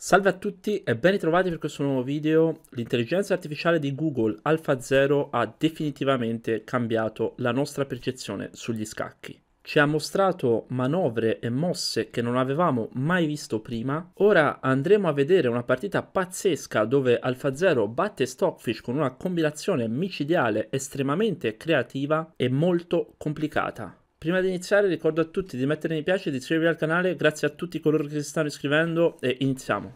Salve a tutti e ben ritrovati per questo nuovo video. L'intelligenza artificiale di Google AlphaZero ha definitivamente cambiato la nostra percezione sugli scacchi. Ci ha mostrato manovre e mosse che non avevamo mai visto prima. Ora andremo a vedere una partita pazzesca dove AlphaZero batte Stockfish con una combinazione micidiale estremamente creativa e molto complicata. Prima di iniziare ricordo a tutti di mettere mi piace e di iscrivervi al canale, grazie a tutti coloro che si stanno iscrivendo e iniziamo.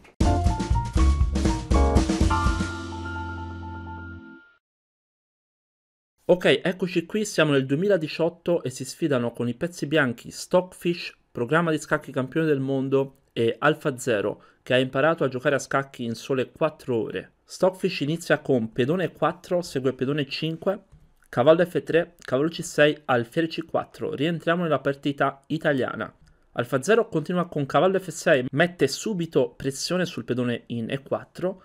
Ok, eccoci qui, siamo nel 2018 e si sfidano con i pezzi bianchi Stockfish, programma di scacchi campione del mondo e Alpha Zero, che ha imparato a giocare a scacchi in sole 4 ore. Stockfish inizia con pedone 4, segue pedone 5, Cavallo F3, cavallo C6, alfiere C4. Rientriamo nella partita italiana. Alfa 0 continua con cavallo F6, mette subito pressione sul pedone in E4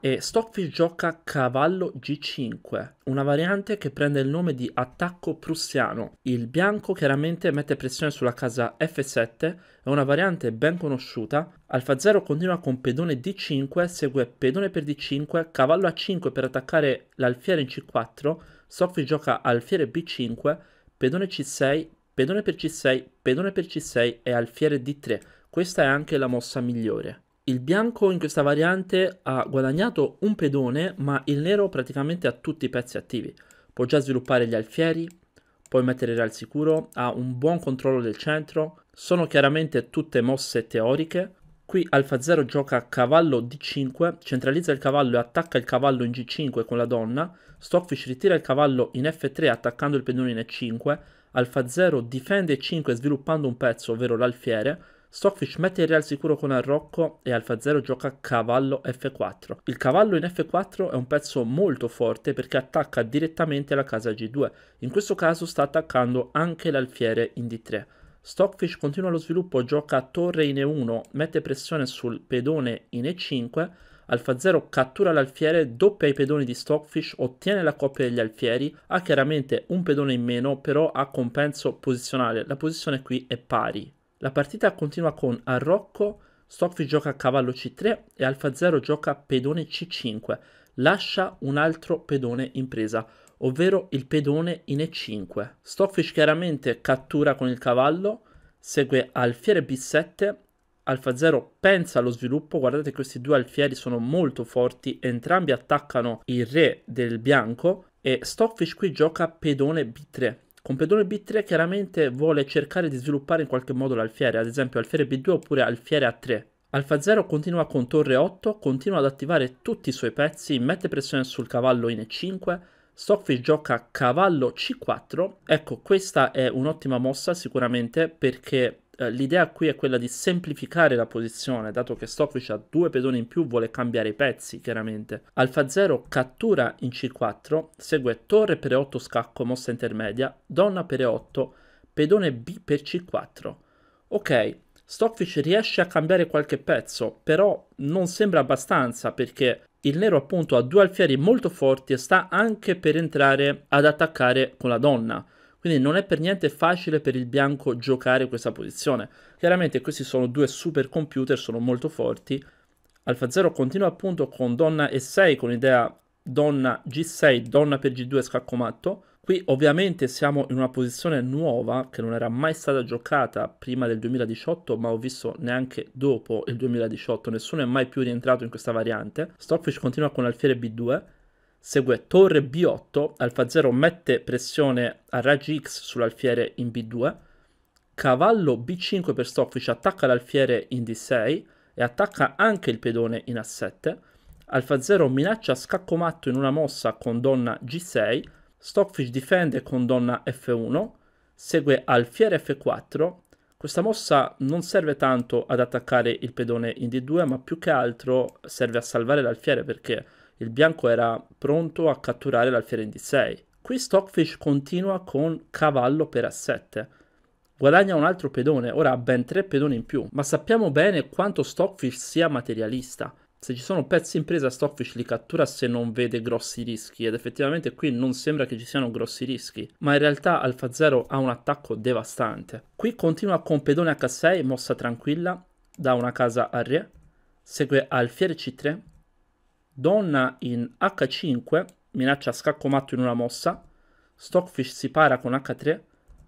e Stockfish gioca cavallo G5, una variante che prende il nome di attacco prussiano. Il bianco chiaramente mette pressione sulla casa F7, è una variante ben conosciuta. Alfa 0 continua con pedone D5, segue pedone per D5, cavallo A5 per attaccare l'alfiere in C4, Stockfish gioca alfiere B5, pedone C6, pedone per C6, pedone per C6 e alfiere D3. Questa è anche la mossa migliore. Il bianco in questa variante ha guadagnato un pedone, ma il nero praticamente ha tutti i pezzi attivi. Può già sviluppare gli alfieri, puoi mettere re al sicuro, ha un buon controllo del centro, sono chiaramente tutte mosse teoriche. Qui Alfa 0 gioca cavallo d5, centralizza il cavallo e attacca il cavallo in g5 con la donna, Stockfish ritira il cavallo in f3 attaccando il pedone in e5, Alfa 0 difende 5 sviluppando un pezzo, ovvero l'alfiere, Stockfish mette il Real sicuro con Arrocco e Alfa 0 gioca cavallo F4. Il cavallo in F4 è un pezzo molto forte perché attacca direttamente la casa G2. In questo caso sta attaccando anche l'alfiere in D3. Stockfish continua lo sviluppo, gioca torre in E1, mette pressione sul pedone in E5. Alfa 0 cattura l'alfiere, doppia i pedoni di Stockfish, ottiene la coppia degli alfieri, ha chiaramente un pedone in meno, però ha compenso posizionale. La posizione qui è pari, la partita continua con Arrocco, Stoffi gioca a cavallo C3 e Alfa 0 gioca pedone C5. Lascia un altro pedone in presa, ovvero il pedone in E5. Stockfish chiaramente cattura con il cavallo, segue alfiere B7, Alfa 0 pensa allo sviluppo, guardate questi due alfieri sono molto forti, entrambi attaccano il re del bianco e Stockfish qui gioca pedone B3 Compedone B3 chiaramente vuole cercare di sviluppare in qualche modo l'alfiere, ad esempio alfiere B2 oppure alfiere A3. Alfa 0 continua con torre 8, continua ad attivare tutti i suoi pezzi, mette pressione sul cavallo in E5, Stockfish gioca cavallo C4. Ecco, questa è un'ottima mossa sicuramente perché eh, l'idea qui è quella di semplificare la posizione, dato che Stokovic ha due pedoni in più, vuole cambiare i pezzi, chiaramente. Alfa 0 cattura in C4, segue torre per e 8 scacco, mossa intermedia, donna per e 8, pedone B per C4. Ok, Stockfish riesce a cambiare qualche pezzo, però non sembra abbastanza perché il nero appunto ha due alfieri molto forti e sta anche per entrare ad attaccare con la donna. Quindi non è per niente facile per il bianco giocare questa posizione. Chiaramente questi sono due super computer, sono molto forti. Alfa 0 continua appunto con donna E6 con idea donna G6, donna per G2 scacco matto. Qui ovviamente siamo in una posizione nuova che non era mai stata giocata prima del 2018, ma ho visto neanche dopo il 2018, nessuno è mai più rientrato in questa variante. Stockfish continua con alfiere B2, Segue torre B8, alfa 0 mette pressione a raggi X sull'alfiere in B2, cavallo B5 per Stockfish attacca l'alfiere in D6 e attacca anche il pedone in A7, alfa 0 minaccia scacco matto in una mossa con donna G6, Stockfish difende con donna F1, segue alfiere F4, questa mossa non serve tanto ad attaccare il pedone in D2 ma più che altro serve a salvare l'alfiere perché il bianco era pronto a catturare l'alfiere in D6. Qui Stockfish continua con cavallo per A7. Guadagna un altro pedone, ora ha ben tre pedoni in più, ma sappiamo bene quanto Stockfish sia materialista. Se ci sono pezzi in presa Stockfish li cattura se non vede grossi rischi ed effettivamente qui non sembra che ci siano grossi rischi, ma in realtà Alfa Zero ha un attacco devastante. Qui continua con pedone H6, mossa tranquilla, da una casa a re, segue alfiere C3, Donna in H5 minaccia scacco matto in una mossa, Stockfish si para con H3,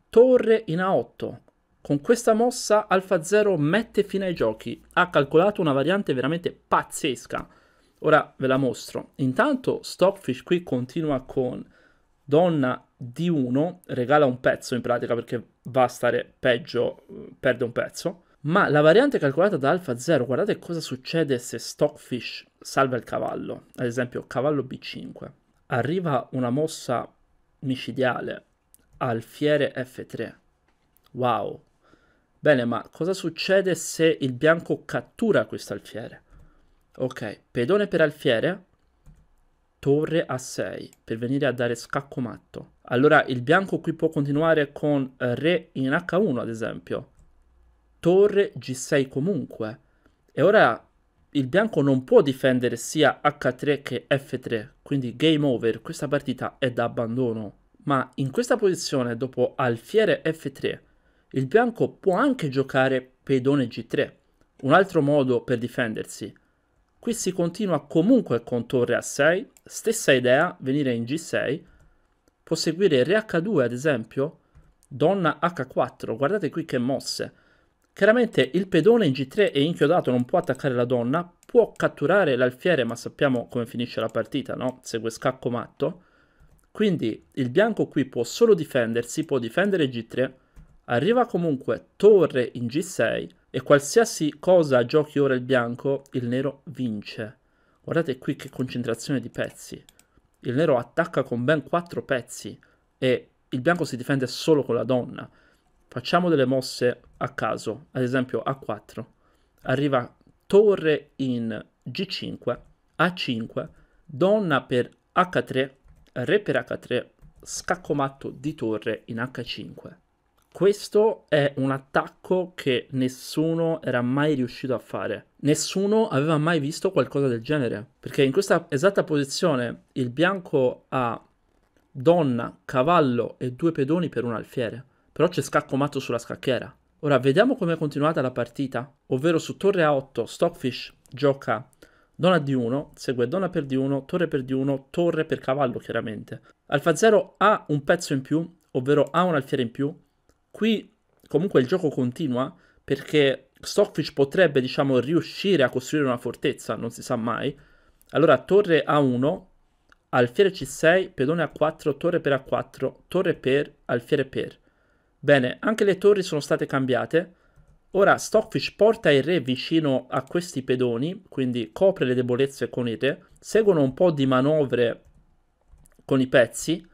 torre in A8. Con questa mossa Alfa 0 mette fine ai giochi, ha calcolato una variante veramente pazzesca. Ora ve la mostro. Intanto Stockfish qui continua con donna D1, regala un pezzo in pratica perché va a stare peggio, perde un pezzo. Ma la variante calcolata da alfa 0, guardate cosa succede se Stockfish salva il cavallo, ad esempio cavallo b5, arriva una mossa micidiale alfiere f3. Wow. Bene, ma cosa succede se il bianco cattura questo alfiere? Ok, pedone per alfiere, torre a 6 per venire a dare scacco matto. Allora il bianco qui può continuare con eh, re in h1 ad esempio, torre g6 comunque. E ora il bianco non può difendere sia H3 che F3, quindi game over, questa partita è da abbandono. Ma in questa posizione, dopo alfiere F3, il bianco può anche giocare pedone G3, un altro modo per difendersi. Qui si continua comunque con torre A6, stessa idea, venire in G6, può seguire re H2 ad esempio, donna H4, guardate qui che mosse, Chiaramente il pedone in G3 è inchiodato, non può attaccare la donna, può catturare l'alfiere, ma sappiamo come finisce la partita, no? Segue scacco matto. Quindi il bianco qui può solo difendersi, può difendere G3, arriva comunque torre in G6 e qualsiasi cosa giochi ora il bianco, il nero vince. Guardate qui che concentrazione di pezzi. Il nero attacca con ben 4 pezzi e il bianco si difende solo con la donna. Facciamo delle mosse a caso, ad esempio A4. Arriva torre in G5, A5, donna per H3, re per H3, scacco matto di torre in H5. Questo è un attacco che nessuno era mai riuscito a fare. Nessuno aveva mai visto qualcosa del genere. Perché in questa esatta posizione il bianco ha donna, cavallo e due pedoni per un alfiere. Però c'è scacco matto sulla scacchiera. Ora vediamo come è continuata la partita, ovvero su torre A8 Stockfish gioca donna D1, segue donna per D1, torre per D1, torre per cavallo chiaramente. Alfa 0 ha un pezzo in più, ovvero ha un alfiere in più. Qui comunque il gioco continua perché Stockfish potrebbe diciamo riuscire a costruire una fortezza, non si sa mai. Allora torre A1, alfiere C6, pedone A4, torre per A4, torre per, alfiere per. Bene, anche le torri sono state cambiate. Ora Stockfish porta il re vicino a questi pedoni, quindi copre le debolezze con il re, seguono un po' di manovre con i pezzi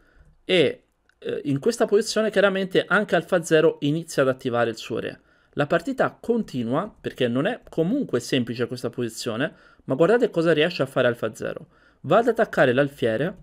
e eh, in questa posizione chiaramente anche Alfa 0 inizia ad attivare il suo re. La partita continua perché non è comunque semplice questa posizione, ma guardate cosa riesce a fare Alfa 0. Va ad attaccare l'alfiere,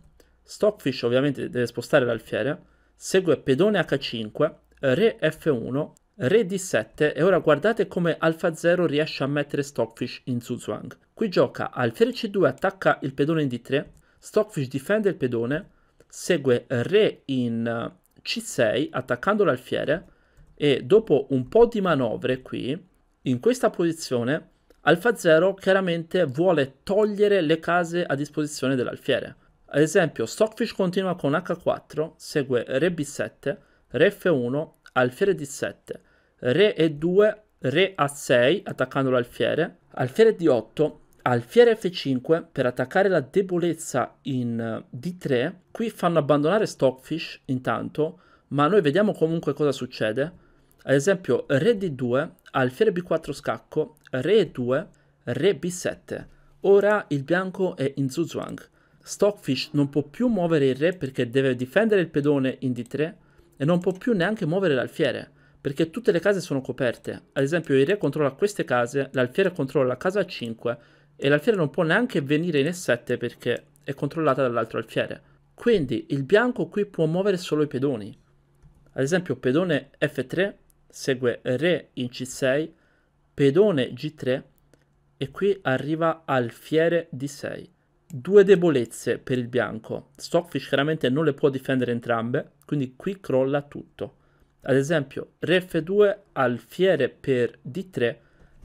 Stockfish ovviamente deve spostare l'alfiere, segue pedone H5, Re F1, Re D7 e ora guardate come Alfa 0 riesce a mettere Stockfish in Zuzwang. Qui gioca Alfiere C2 attacca il pedone in D3, Stockfish difende il pedone, segue Re in eh, C6 attaccando l'alfiere e dopo un po' di manovre qui, in questa posizione, Alfa 0 chiaramente vuole togliere le case a disposizione dell'alfiere. Ad esempio, Stockfish continua con H4, segue Re B7, re f1, alfiere d7, re e2, re a6 attaccando l'alfiere, alfiere d8, alfiere f5 per attaccare la debolezza in d3. Qui fanno abbandonare Stockfish intanto, ma noi vediamo comunque cosa succede. Ad esempio re d2, alfiere b4 scacco, re e2, re b7. Ora il bianco è in zuzwang. Stockfish non può più muovere il re perché deve difendere il pedone in d3 e non può più neanche muovere l'alfiere, perché tutte le case sono coperte. Ad esempio il re controlla queste case, l'alfiere controlla casa 5 e l'alfiere non può neanche venire in E7 perché è controllata dall'altro alfiere. Quindi il bianco qui può muovere solo i pedoni. Ad esempio pedone F3 segue re in C6, pedone G3 e qui arriva alfiere D6 due debolezze per il bianco. Stockfish chiaramente non le può difendere entrambe, quindi qui crolla tutto. Ad esempio, re f2 alfiere per d3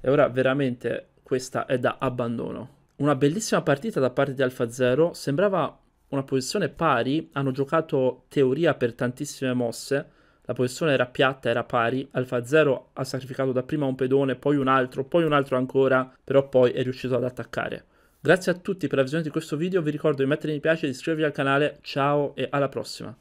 e ora veramente questa è da abbandono. Una bellissima partita da parte di Alfa 0, sembrava una posizione pari, hanno giocato teoria per tantissime mosse, la posizione era piatta, era pari, Alfa 0 ha sacrificato dapprima un pedone, poi un altro, poi un altro ancora, però poi è riuscito ad attaccare. Grazie a tutti per la visione di questo video, vi ricordo di mettere mi piace, di iscrivervi al canale, ciao e alla prossima!